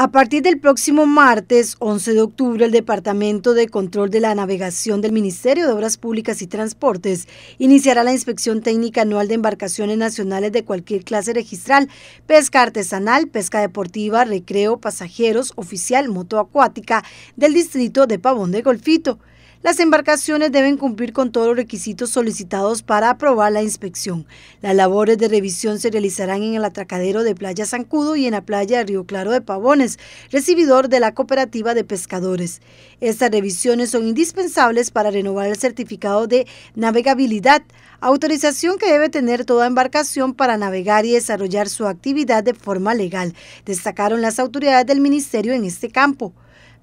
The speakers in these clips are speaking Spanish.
A partir del próximo martes 11 de octubre, el Departamento de Control de la Navegación del Ministerio de Obras Públicas y Transportes iniciará la inspección técnica anual de embarcaciones nacionales de cualquier clase registral, pesca artesanal, pesca deportiva, recreo, pasajeros, oficial, moto acuática del distrito de Pavón de Golfito. Las embarcaciones deben cumplir con todos los requisitos solicitados para aprobar la inspección. Las labores de revisión se realizarán en el atracadero de Playa Sancudo y en la playa Río Claro de Pavones, recibidor de la Cooperativa de Pescadores. Estas revisiones son indispensables para renovar el certificado de navegabilidad, autorización que debe tener toda embarcación para navegar y desarrollar su actividad de forma legal, destacaron las autoridades del ministerio en este campo.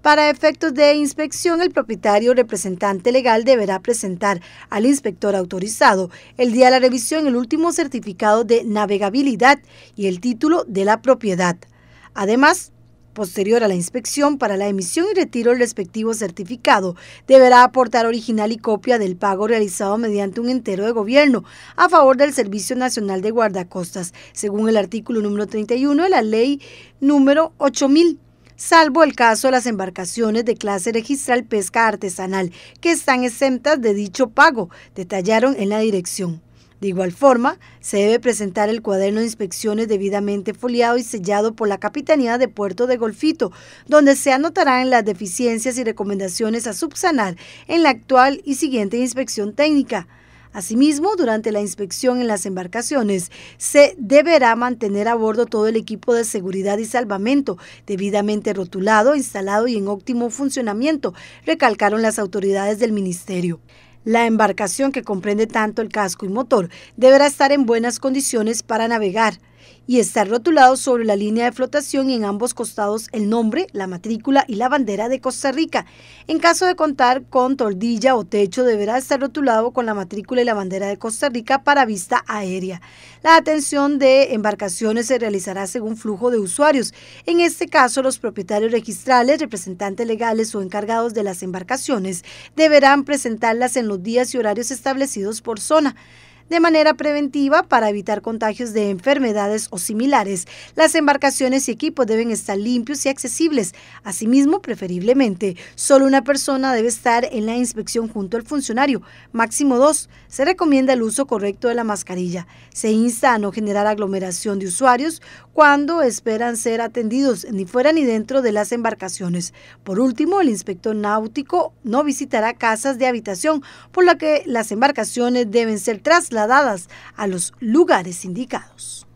Para efectos de inspección, el propietario representante legal deberá presentar al inspector autorizado el día de la revisión el último certificado de navegabilidad y el título de la propiedad. Además, Posterior a la inspección, para la emisión y retiro del respectivo certificado, deberá aportar original y copia del pago realizado mediante un entero de gobierno a favor del Servicio Nacional de Guardacostas, según el artículo número 31 de la ley número 8000 salvo el caso de las embarcaciones de clase registral pesca artesanal, que están exentas de dicho pago, detallaron en la dirección. De igual forma, se debe presentar el cuaderno de inspecciones debidamente foliado y sellado por la Capitanía de Puerto de Golfito, donde se anotarán las deficiencias y recomendaciones a subsanar en la actual y siguiente inspección técnica. Asimismo, durante la inspección en las embarcaciones, se deberá mantener a bordo todo el equipo de seguridad y salvamento debidamente rotulado, instalado y en óptimo funcionamiento, recalcaron las autoridades del ministerio. La embarcación que comprende tanto el casco y motor deberá estar en buenas condiciones para navegar y estar rotulado sobre la línea de flotación en ambos costados el nombre, la matrícula y la bandera de Costa Rica. En caso de contar con tordilla o techo, deberá estar rotulado con la matrícula y la bandera de Costa Rica para vista aérea. La atención de embarcaciones se realizará según flujo de usuarios. En este caso, los propietarios registrales, representantes legales o encargados de las embarcaciones deberán presentarlas en los días y horarios establecidos por zona de manera preventiva para evitar contagios de enfermedades o similares. Las embarcaciones y equipos deben estar limpios y accesibles. Asimismo, preferiblemente, solo una persona debe estar en la inspección junto al funcionario, máximo dos. Se recomienda el uso correcto de la mascarilla. Se insta a no generar aglomeración de usuarios cuando esperan ser atendidos ni fuera ni dentro de las embarcaciones. Por último, el inspector náutico no visitará casas de habitación, por lo que las embarcaciones deben ser trasladadas trasladadas a los lugares indicados.